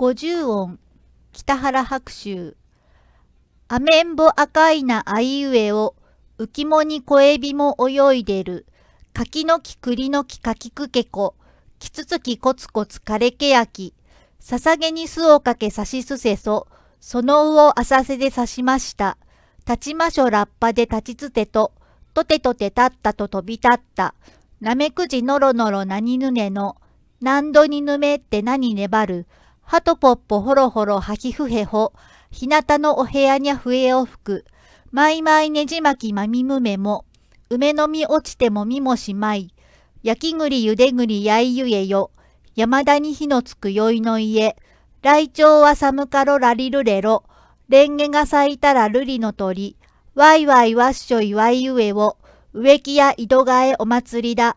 五十音、北原白秋。アメンボ赤いなあいうえを、浮もに小エビも泳いでる。柿の木栗の木かきくけこ。きつつきこつこつ枯れけやき。ささげに巣をかけさしすせそ。そのうを浅瀬で刺しました。立ちましょラッパで立ちつてと。とてとて立ったと飛び立った。なめくじのろのろなにぬねの。何度にぬめって何ねばる。ハトポッポホロホロハキフヘホ、日向のお部屋にゃ笛を吹く、マイマイねじまきまみむめも、梅の実落ちてもみもしまい、焼き栗ゆで栗やいゆえよ、山田に火のつく宵の家、雷鳥は寒かろラリルレロ、レンゲが咲いたら瑠璃の鳥、ワイワイワッショイワイウエを、植木や井戸替えお祭りだ。